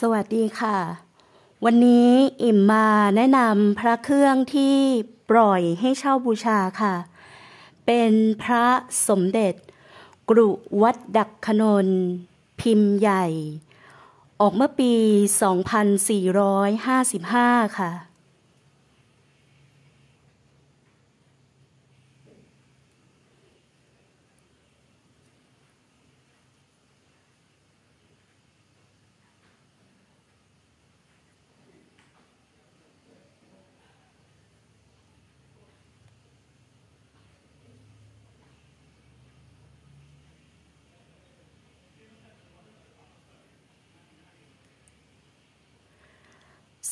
สวัสดีค่ะ วันนี้อิ่มมาแนะนำพระเครื่องที่ปล่อยให้เช่าบูชาค่ะ เป็นพระสมเด็จกรุวัดดักขนนพิมพ์ใหญ่ ออกเมื่อปี 2455 ค่ะ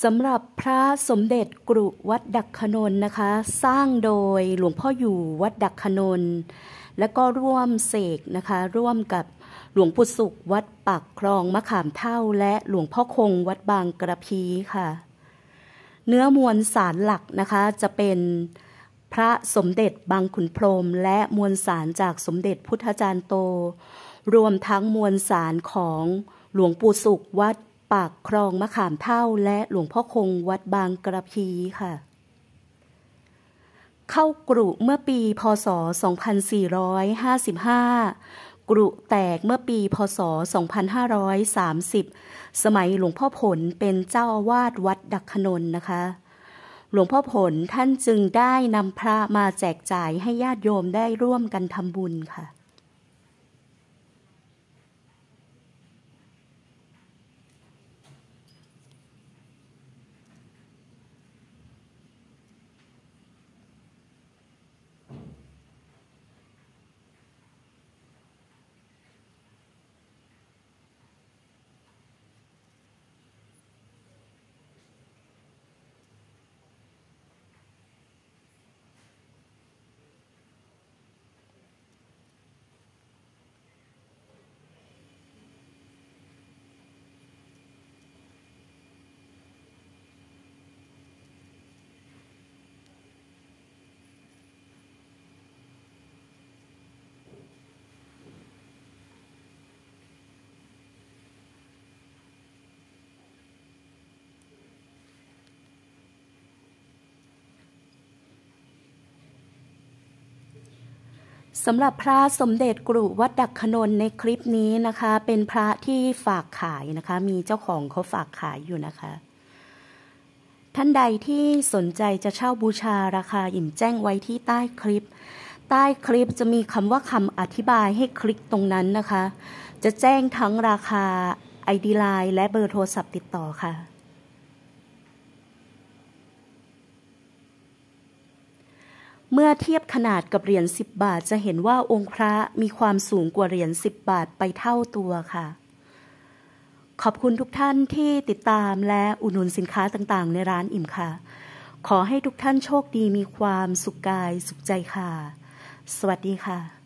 สำหรับพระสมเด็จกรุวัดดักขนนนะคะ สร้างโดยหลวงพ่ออยู่วัดดักขนน และก็ร่วมเสกนะคะร่วมกับหลวงปู่สุขวัดปักคลองมะขามเท่าและหลวงพ่อคงวัดบางกระพีค่ะ เนื้อมวลสารหลักนะคะจะเป็นพระสมเด็จบางขุนพรม และมวลสารจากสมเด็จพุทธจารย์โต รวมทั้งมวลสารของหลวงปู่สุขวัดปากคลองมะขามเท่า และหลวงพ่อคงวัดบางกระพีค่ะ เข้ากรุเมื่อปีพศ 2455 กรุแตกเมื่อปีพศ 2530 สมัยหลวงพ่อผลเป็นเจ้าอาวาสวัดดักขนนนะคะ หลวงพ่อผลท่านจึงได้นำพระมาแจกจ่ายให้ญาติโยมได้ร่วมกันทำบุญค่ะสำหรับพระสมเด็จกรุวัดดักขนนในคลิปนี้นะคะ เป็นพระที่ฝากขายนะคะ มีเจ้าของเขาฝากขายอยู่นะคะ ท่านใดที่สนใจจะเช่าบูชาราคาอิ่มแจ้งไว้ที่ใต้คลิป ใต้คลิปจะมีคำว่าคำอธิบายให้คลิกตรงนั้นนะคะ จะแจ้งทั้งราคาไอดีไลน์และเบอร์โทรศัพท์ ติดต่อค่ะเมื่อเทียบขนาดกับเหรียญสิบบาทจะเห็นว่าองค์พระ มีความสูงกว่าเหรียญิบบาทไปเท่าตัวค่ะ ขอบคุณทุกท่านที่ติดตามและอุดหนุนสินค้าต่างๆ ในร้านอิ่มค่ะ ขอให้ทุกท่านโชคดีมีความสุขกายสุขใจค่ะ สวัสดีค่ะ